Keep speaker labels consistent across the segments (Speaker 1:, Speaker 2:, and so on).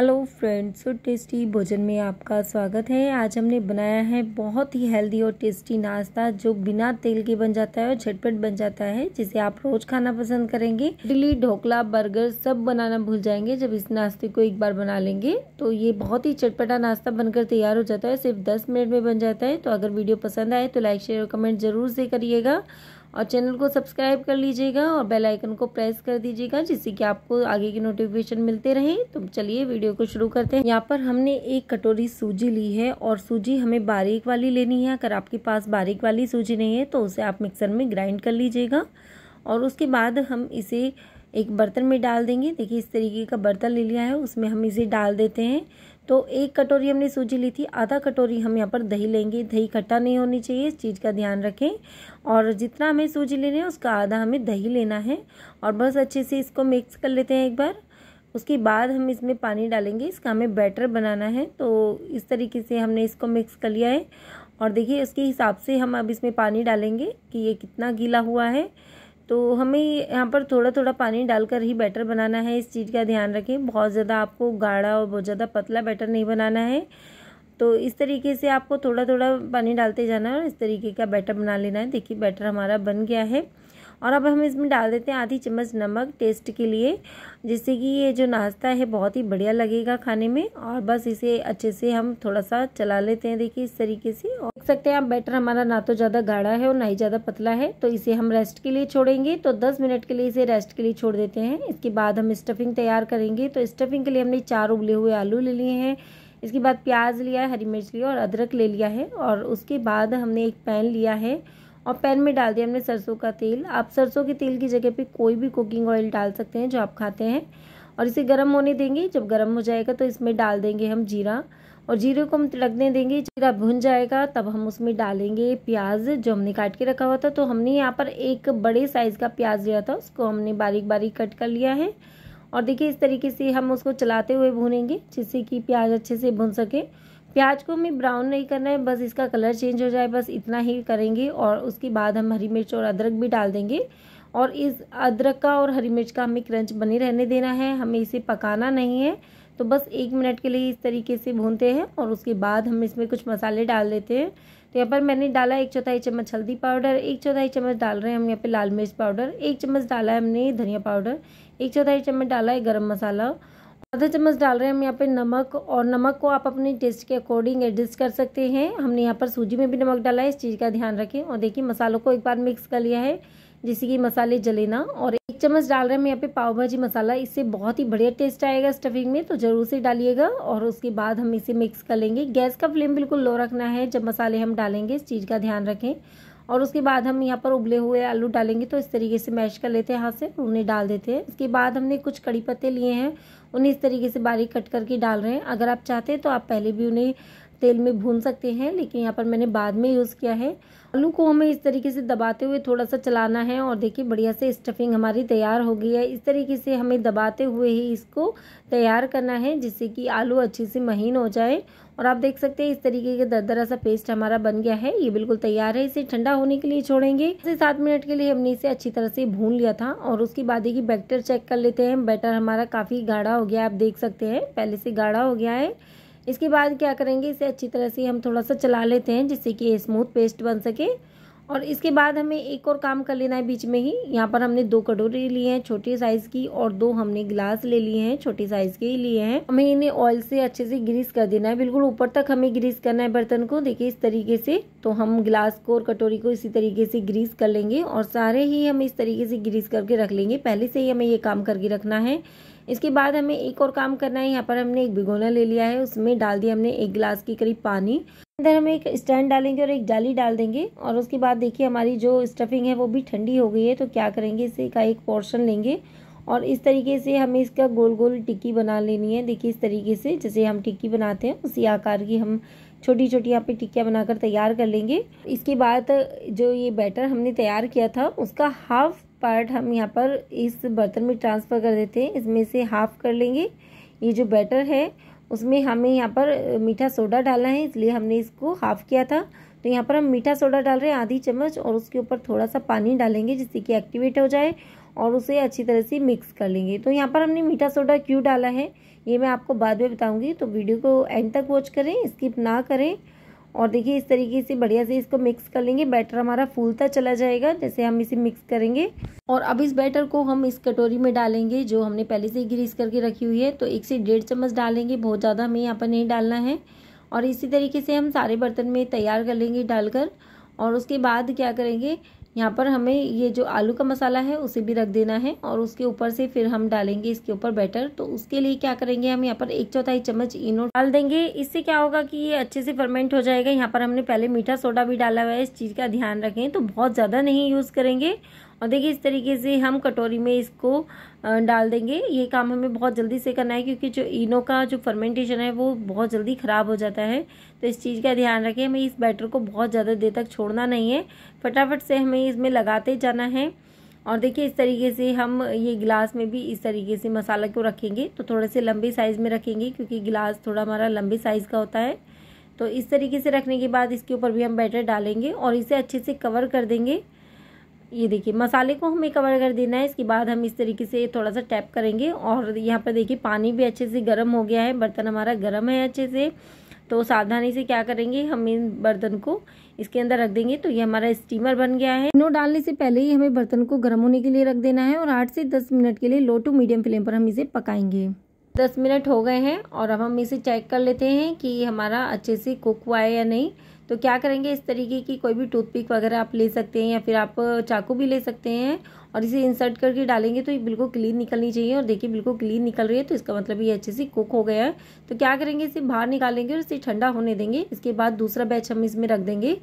Speaker 1: hello friends so tasty भोजन में आपका स्वागत है आज हमने बनाया है बहुत ही हेल्दी और टेस्टी नाश्ता जो बिना तेल के बन जाता है और झटपट बन जाता है जिसे आप रोज खाना पसंद करेंगे इडली ढोकला बर्गर सब बनाना भूल जाएंगे जब इस नाश्ते को एक बार बना लेंगे तो ये बहुत ही चटपटा नाश्ता बनकर तैयार हो जाता है सिर्फ दस मिनट में बन जाता है तो अगर वीडियो पसंद आए तो लाइक शेयर और कमेंट जरूर से करिएगा और चैनल को सब्सक्राइब कर लीजिएगा और बेल आइकन को प्रेस कर दीजिएगा जिससे कि आपको आगे की नोटिफिकेशन मिलते रहे तो चलिए वीडियो को शुरू करते हैं यहाँ पर हमने एक कटोरी सूजी ली है और सूजी हमें बारीक वाली लेनी है अगर आपके पास बारीक वाली सूजी नहीं है तो उसे आप मिक्सर में ग्राइंड कर लीजिएगा और उसके बाद हम इसे एक बर्तन में डाल देंगे देखिए इस तरीके का बर्तन ले लिया है उसमें हम इसे डाल देते हैं तो एक कटोरी हमने सूजी ली थी आधा कटोरी हम यहाँ पर दही लेंगे दही खट्टा नहीं होनी चाहिए इस चीज़ का ध्यान रखें और जितना हमें सूजी लेना है उसका आधा हमें दही लेना है और बस अच्छे से इसको मिक्स कर लेते हैं एक बार उसके बाद हम इसमें पानी डालेंगे इसका हमें बैटर बनाना है तो इस तरीके से हमने इसको मिक्स कर लिया है और देखिए इसके हिसाब से हम अब इसमें पानी डालेंगे कि ये कितना गीला हुआ है तो हमें यहाँ पर थोड़ा थोड़ा पानी डालकर ही बैटर बनाना है इस चीज़ का ध्यान रखें बहुत ज़्यादा आपको गाढ़ा और बहुत ज़्यादा पतला बैटर नहीं बनाना है तो इस तरीके से आपको थोड़ा थोड़ा पानी डालते जाना है और इस तरीके का बैटर बना लेना है देखिए बैटर हमारा बन गया है और अब हम इसमें डाल देते हैं आधी चम्मच नमक टेस्ट के लिए जिससे कि ये जो नाश्ता है बहुत ही बढ़िया लगेगा खाने में और बस इसे अच्छे से हम थोड़ा सा चला लेते हैं देखिए इस तरीके से और देख सकते हैं आप बैटर हमारा ना तो ज़्यादा गाढ़ा है और ना ही ज़्यादा पतला है तो इसे हम रेस्ट के लिए छोड़ेंगे तो दस मिनट के लिए इसे रेस्ट के लिए छोड़ देते हैं इसके बाद हम स्टफिंग तैयार करेंगे तो स्टफिंग के लिए हमने चार उबले हुए आलू ले लिए हैं इसके बाद प्याज लिया है हरी मिर्च लिया और अदरक ले लिया है और उसके बाद हमने एक पैन लिया है और पैन में डाल दिया हमने सरसों का तेल आप सरसों के तेल की जगह पे कोई भी कुकिंग ऑयल डाल सकते हैं जो आप खाते हैं और इसे गर्म होने देंगे जब गर्म हो जाएगा तो इसमें डाल देंगे हम जीरा और जीरे को हम तड़कने देंगे जीरा भुन जाएगा तब हम उसमें डालेंगे प्याज जो हमने काट के रखा हुआ था तो हमने यहाँ पर एक बड़े साइज़ का प्याज लिया था उसको हमने बारीक बारीक कट कर लिया है और देखिए इस तरीके से हम उसको चलाते हुए भूनेंगे जिससे कि प्याज अच्छे से भून सके प्याज को हमें ब्राउन नहीं करना है बस इसका कलर चेंज हो जाए बस इतना ही करेंगे और उसके बाद हम हरी मिर्च और अदरक भी डाल देंगे और इस अदरक का और हरी मिर्च का हमें क्रंच बने रहने देना है हमें इसे पकाना नहीं है तो बस एक मिनट के लिए इस तरीके से भूनते हैं और उसके बाद हम इसमें कुछ मसाले डाल देते हैं तो यहाँ पर मैंने डाला एक चौथाई चम्मच हल्दी पाउडर एक चौथाई चम्मच डाल रहे हैं हम यहाँ पे लाल मिर्च पाउडर एक चम्मच डाला है हमने धनिया पाउडर एक चौथाई चम्मच डाला है गरम मसाला आधा चम्मच डाल रहे हैं हम यहाँ पे नमक और नमक को आप अपने टेस्ट के अकॉर्डिंग एडजस्ट कर सकते हैं हमने यहाँ पर सूजी में भी नमक डाला है इस चीज़ का ध्यान रखें और देखिए मसालों को एक बार मिक्स कर लिया है जिससे कि मसाले जले ना और एक चम्मच डाल रहे हैं हम यहाँ पे पाव भाजी मसाला इससे बहुत ही बढ़िया टेस्ट आएगा स्टफिंग में तो ज़रूर से डालिएगा और उसके बाद हम इसे मिक्स कर लेंगे गैस का फ्लेम बिल्कुल लो रखना है जब मसाले हम डालेंगे इस चीज़ का ध्यान रखें और उसके बाद हम यहाँ पर उबले हुए आलू डालेंगे तो इस तरीके से मैश कर लेते हैं हाथ से उन्हें डाल देते हैं इसके बाद हमने कुछ कड़ी पत्ते लिए हैं उन्हें इस तरीके से बारीक कट करके डाल रहे हैं अगर आप चाहते हैं तो आप पहले भी उन्हें तेल में भून सकते हैं लेकिन यहाँ पर मैंने बाद में यूज़ किया है आलू को हमें इस तरीके से दबाते हुए थोड़ा सा चलाना है और देखिए बढ़िया से स्टफिंग हमारी तैयार हो गई है इस तरीके से हमें दबाते हुए ही इसको तैयार करना है जिससे कि आलू अच्छे से महीन हो जाए और आप देख सकते हैं इस तरीके का दरदरा सा पेस्ट हमारा बन गया है ये बिल्कुल तैयार है इसे ठंडा होने के लिए छोड़ेंगे इसे सात मिनट के लिए हमने इसे अच्छी तरह से भून लिया था और उसके बाद ही बैटर चेक कर लेते हैं बैटर हमारा काफ़ी गाढ़ा हो गया आप देख सकते हैं पहले से गाढ़ा हो गया है इसके बाद क्या करेंगे इसे अच्छी तरह से हम थोड़ा सा चला लेते हैं जिससे कि स्मूथ पेस्ट बन सके और इसके बाद हमें एक और काम कर लेना है बीच में ही यहाँ पर हमने दो कटोरी लिए हैं छोटी साइज़ की और दो हमने गिलास ले लिए हैं छोटे साइज़ के ही लिए हैं हमें इन्हें ऑयल से अच्छे से ग्रीस कर देना है बिल्कुल ऊपर तक हमें ग्रीस करना है बर्तन को देखिए इस तरीके से तो हम गिलास को और कटोरी को इसी तरीके से ग्रीस कर लेंगे और सारे ही हम इस तरीके से ग्रीस करके रख लेंगे पहले से ही हमें ये काम करके रखना है इसके बाद हमें एक और काम करना है यहाँ पर हमने एक भिगोना ले लिया है उसमें डाल दिया हमने एक गिलास के करीब पानी अंदर हम एक स्टैंड डालेंगे और एक जाली डाल देंगे और उसके बाद देखिए हमारी जो स्टफिंग है वो भी ठंडी हो गई है तो क्या करेंगे इसे का एक पोर्शन लेंगे और इस तरीके से हमें इसका गोल गोल टिक्की बना लेनी है देखिए इस तरीके से जैसे हम टिक्की बनाते हैं उसी आकार की हम छोटी छोटी यहाँ पे टिक्कियाँ बनाकर तैयार कर लेंगे इसके बाद जो ये बैटर हमने तैयार किया था उसका हाफ पार्ट हम यहाँ पर इस बर्तन में ट्रांसफ़र कर देते हैं इसमें से हाफ़ कर लेंगे ये जो बैटर है उसमें हमें यहाँ पर मीठा सोडा डालना है इसलिए हमने इसको हाफ़ किया था तो यहाँ पर हम मीठा सोडा डाल रहे हैं आधी चम्मच और उसके ऊपर थोड़ा सा पानी डालेंगे जिससे कि एक्टिवेट हो जाए और उसे अच्छी तरह से मिक्स कर लेंगे तो यहाँ पर हमने मीठा सोडा क्यों डाला है ये मैं आपको बाद में बताऊँगी तो वीडियो को एंड तक वॉच करें स्किप ना करें और देखिए इस तरीके से बढ़िया से इसको मिक्स कर लेंगे बैटर हमारा फूलता चला जाएगा जैसे हम इसे मिक्स करेंगे और अब इस बैटर को हम इस कटोरी में डालेंगे जो हमने पहले से ही ग्रीस करके रखी हुई है तो एक से डेढ़ चम्मच डालेंगे बहुत ज़्यादा हमें यहाँ पर नहीं डालना है और इसी तरीके से हम सारे बर्तन में तैयार कर लेंगे डालकर और उसके बाद क्या करेंगे यहाँ पर हमें ये जो आलू का मसाला है उसे भी रख देना है और उसके ऊपर से फिर हम डालेंगे इसके ऊपर बैटर तो उसके लिए क्या करेंगे हम यहाँ पर एक चौथाई चम्मच इनो डाल देंगे इससे क्या होगा कि ये अच्छे से फर्मेंट हो जाएगा यहाँ पर हमने पहले मीठा सोडा भी डाला हुआ है इस चीज़ का ध्यान रखें तो बहुत ज़्यादा नहीं यूज़ करेंगे और देखिए इस तरीके से हम कटोरी में इसको डाल देंगे ये काम हमें बहुत जल्दी से करना है क्योंकि जो इनो का जो फर्मेंटेशन है वो बहुत जल्दी ख़राब हो जाता है तो इस चीज़ का ध्यान रखें हमें इस बैटर को बहुत ज़्यादा देर तक छोड़ना नहीं है फटाफट से हमें इसमें लगाते जाना है और देखिए इस तरीके से हम ये गिलास में भी इस तरीके से मसाला को रखेंगे तो थोड़े से लंबे साइज़ में रखेंगे क्योंकि गिलास थोड़ा हमारा लंबे साइज़ का होता है तो इस तरीके से रखने के बाद इसके ऊपर भी हम बैटर डालेंगे और इसे अच्छे से कवर कर देंगे ये देखिए मसाले को हमें कवर कर देना है इसके बाद हम इस तरीके से थोड़ा सा टैप करेंगे और यहाँ पर देखिए पानी भी अच्छे से गर्म हो गया है बर्तन हमारा गर्म है अच्छे से तो सावधानी से क्या करेंगे हम इन बर्तन को इसके अंदर रख देंगे तो ये हमारा स्टीमर बन गया है नो डालने से पहले ही हमें बर्तन को गर्म होने के लिए रख देना है और आठ से दस मिनट के लिए लो टू मीडियम फ्लेम पर हम इसे पकाएंगे दस मिनट हो गए हैं और अब हम इसे चेक कर लेते हैं कि हमारा अच्छे से कुक हुआ है या नहीं तो क्या करेंगे इस तरीके की कोई भी टूथपिक वगैरह आप ले सकते हैं या फिर आप चाकू भी ले सकते हैं और इसे इंसर्ट करके डालेंगे तो ये बिल्कुल क्लीन निकलनी चाहिए और देखिए बिल्कुल क्लीन निकल रही है तो इसका मतलब ये अच्छे से कुक हो गया है तो क्या करेंगे इसे बाहर निकालेंगे और इसे ठंडा होने देंगे इसके बाद दूसरा बैच हम इसमें रख देंगे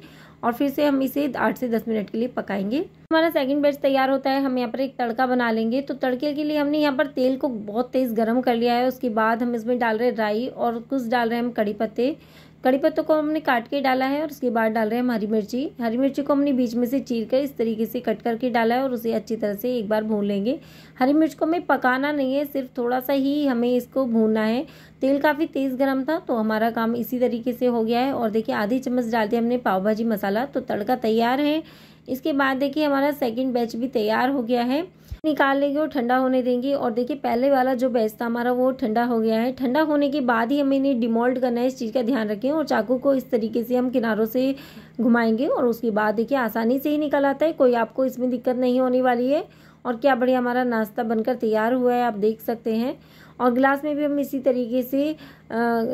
Speaker 1: और फिर से हम इसे आठ से दस मिनट के लिए पकाएंगे हमारा सेकंड बैच तैयार होता है हम यहाँ पर एक तड़का बना लेंगे तो तड़के के लिए हमने यहाँ पर तेल को बहुत तेज़ गर्म कर लिया है उसके बाद हम इसमें डाल रहे राई और कुछ डाल रहे हैं हम कड़ी पत्ते कड़ी पत्तों को हमने काट के डाला है और उसके बाद डाल रहे हैं हम हरी मिर्ची हरी मिर्ची को हमने बीच में से चीर कर इस तरीके से कट करके डाला है और उसे अच्छी तरह से एक बार भून लेंगे हरी मिर्च को हमें पकाना नहीं है सिर्फ थोड़ा सा ही हमें इसको भूनना है तेल काफ़ी तेज़ गर्म था तो हमारा काम इसी तरीके से हो गया है और देखिए आधी चम्मच डाल दिया हमने पाव भाजी मसाला तो तड़का तैयार है इसके बाद देखिए हमारा सेकेंड बैच भी तैयार हो गया है निकाल लेंगे और ठंडा होने देंगे और देखिए पहले वाला जो बैच था हमारा वो ठंडा हो गया है ठंडा होने के बाद ही हमें इन्हें डिमोल्ड करना है इस चीज़ का ध्यान रखें और चाकू को इस तरीके से हम किनारों से घुमाएंगे और उसके बाद देखिए आसानी से ही निकल आता है कोई आपको इसमें दिक्कत नहीं होने वाली है और क्या बढ़िया हमारा नाश्ता बनकर तैयार हुआ है आप देख सकते हैं और गिलास में भी हम इसी तरीके से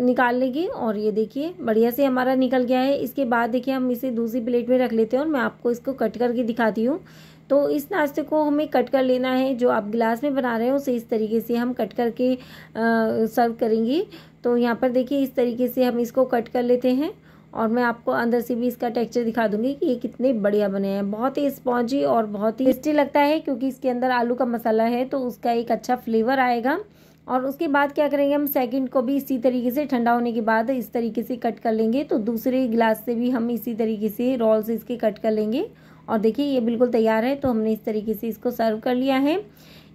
Speaker 1: निकाल लेंगे और ये देखिए बढ़िया से हमारा निकल गया है इसके बाद देखिए हम इसे दूसरी प्लेट में रख लेते हैं और मैं आपको इसको कट करके दिखाती हूँ तो इस नाश्ते को हमें कट कर लेना है जो आप गिलास में बना रहे हो उसे इस तरीके से हम कट करके सर्व करेंगे तो यहाँ पर देखिए इस तरीके से हम इसको कट कर लेते हैं और मैं आपको अंदर से भी इसका टेक्सचर दिखा दूंगी कि ये कितने बढ़िया बने हैं बहुत ही स्पॉन्जी और बहुत ही टेस्टी लगता है क्योंकि इसके अंदर आलू का मसाला है तो उसका एक अच्छा फ्लेवर आएगा और उसके बाद क्या करेंगे हम सेकंड को भी इसी तरीके से ठंडा होने के बाद इस तरीके से कट कर लेंगे तो दूसरे गिलास से भी हम इसी तरीके से रोल से इसके कट कर लेंगे और देखिए ये बिल्कुल तैयार है तो हमने इस तरीके से इसको सर्व कर लिया है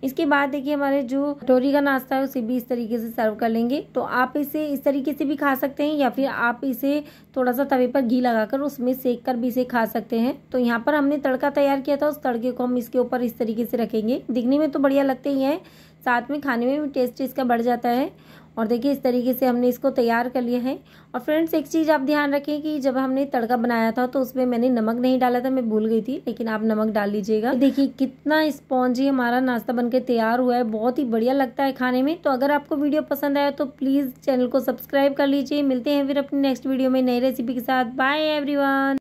Speaker 1: इसके बाद देखिए हमारे जो कटोरी का नाश्ता है उसे भी इस तरीके से सर्व कर लेंगे तो आप इसे इस तरीके से भी खा सकते हैं या फिर आप इसे थोड़ा सा तवे पर घी लगाकर उसमें सेक कर भी इसे खा सकते हैं तो यहाँ पर हमने तड़का तैयार किया था उस तड़के को हम इसके ऊपर इस तरीके से रखेंगे दिखने में तो बढ़िया लगते ही है साथ में खाने में भी टेस्ट इसका बढ़ जाता है और देखिए इस तरीके से हमने इसको तैयार कर लिया है और फ्रेंड्स एक चीज़ आप ध्यान रखें कि जब हमने तड़का बनाया था तो उसमें मैंने नमक नहीं डाला था मैं भूल गई थी लेकिन आप नमक डाल लीजिएगा देखिए कितना स्पॉन्जी हमारा नाश्ता बनकर तैयार हुआ है बहुत ही बढ़िया लगता है खाने में तो अगर आपको वीडियो पसंद आया तो प्लीज़ चैनल को सब्सक्राइब कर लीजिए मिलते हैं फिर अपनी नेक्स्ट वीडियो में नई रेसिपी के साथ बाय एवरी